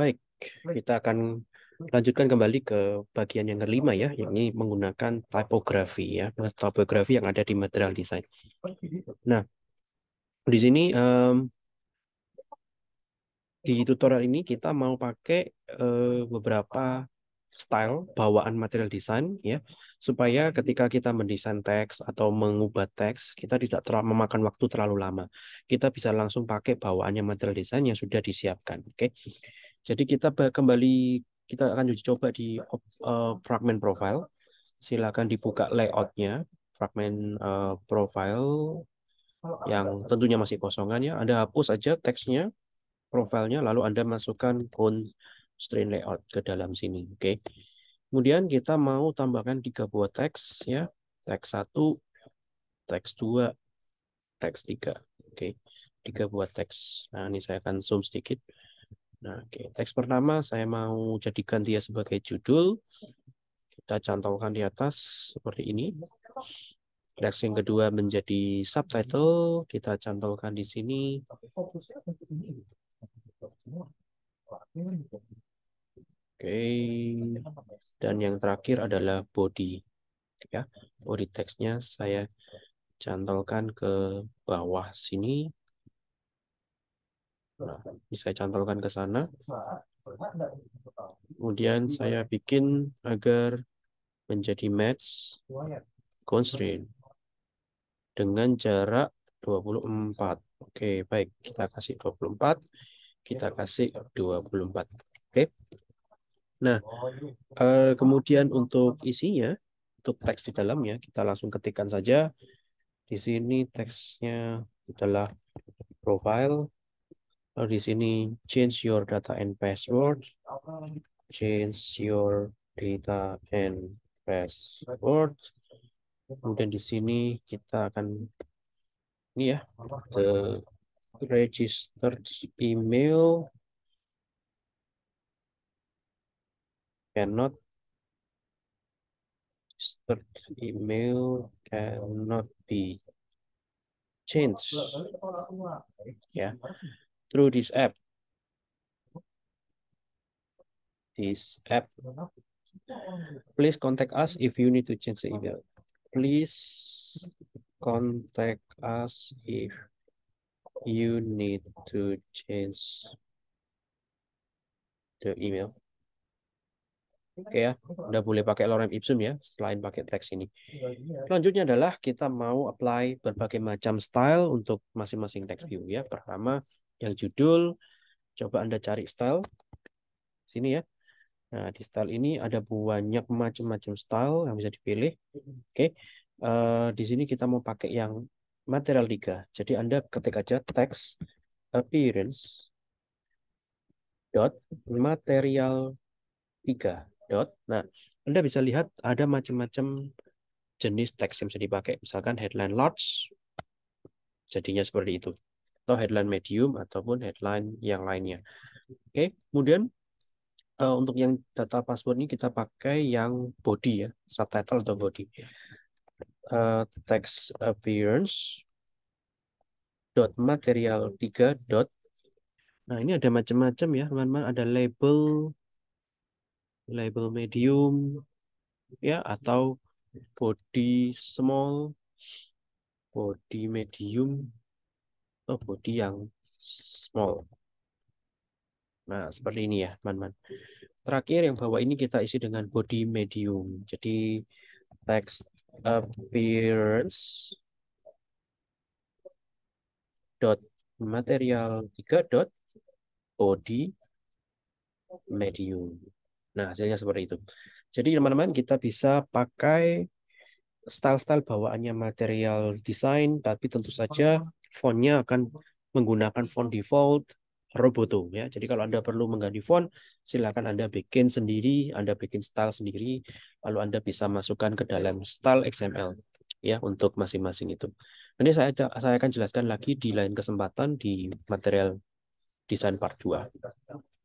Baik, kita akan lanjutkan kembali ke bagian yang kelima ya, yakni menggunakan tipografi ya, tipografi yang ada di material design. Nah, di sini um, di tutorial ini kita mau pakai uh, beberapa style bawaan material design ya supaya ketika kita mendesain teks atau mengubah teks kita tidak terlalu memakan waktu terlalu lama kita bisa langsung pakai bawaannya material design yang sudah disiapkan oke okay? Jadi kita kembali kita akan uji coba di uh, fragment profile. Silakan dibuka layoutnya, fragment uh, profile yang tentunya masih kosongan ya. Anda hapus aja teksnya, profilnya, lalu Anda masukkan constraint layout ke dalam sini. Oke. Okay. Kemudian kita mau tambahkan tiga buah teks ya. Teks satu, teks dua, teks tiga. Oke. Okay. Tiga buah teks. Nah, ini saya akan zoom sedikit. Nah, oke. Okay. Teks pertama saya mau jadikan dia sebagai judul. Kita cantolkan di atas seperti ini. Teks yang kedua menjadi subtitle. Kita cantolkan di sini. Oke. Okay. Dan yang terakhir adalah body. Ya, body teksnya saya cantolkan ke bawah sini Nah, bisa cantolkan ke sana. Kemudian saya bikin agar menjadi match constraint dengan jarak 24. Oke, baik. Kita kasih 24. Kita kasih 24. Oke. Nah, eh, kemudian untuk isinya, untuk teks di dalamnya, kita langsung ketikkan saja. Di sini teksnya adalah profile oh, di sini change your data and password change your data and password kemudian di sini kita akan ini ya the registered email cannot registered email cannot be changed ya through this app. This app. Please contact us if you need to change the email. Please contact us if you need to change the email. Oke okay ya, udah boleh pakai lorem ipsum ya, selain pakai teks ini. Selanjutnya adalah kita mau apply berbagai macam style untuk masing-masing text view ya. Pertama, yang judul coba Anda cari style sini ya. Nah, di style ini ada banyak macam-macam style yang bisa dipilih. Mm-hmm. Oke. Okay. Uh, eh, di sini kita mau pakai yang material 3. Jadi Anda ketik aja text appearance dot material 3 dot. Nah, Anda bisa lihat ada macam-macam jenis teks yang bisa dipakai. Misalkan headline large jadinya seperti itu atau headline medium ataupun headline yang lainnya. Oke, okay. kemudian uh, untuk yang data password ini kita pakai yang body ya, subtitle atau body. Uh, text appearance dot material 3 dot Nah, ini ada macam-macam ya, teman-teman. Ada label, label medium, ya, atau body small, body medium, Oh, body yang small. Nah, seperti ini ya, teman-teman. Terakhir yang bawah ini kita isi dengan body medium. Jadi text appearance dot material 3 dot body medium. Nah, hasilnya seperti itu. Jadi teman-teman kita bisa pakai style-style bawaannya material design, tapi tentu saja fontnya akan menggunakan font default Roboto ya. Jadi kalau Anda perlu mengganti font, silakan Anda bikin sendiri, Anda bikin style sendiri, lalu Anda bisa masukkan ke dalam style XML ya untuk masing-masing itu. Nanti saya saya akan jelaskan lagi di lain kesempatan di material desain part 2.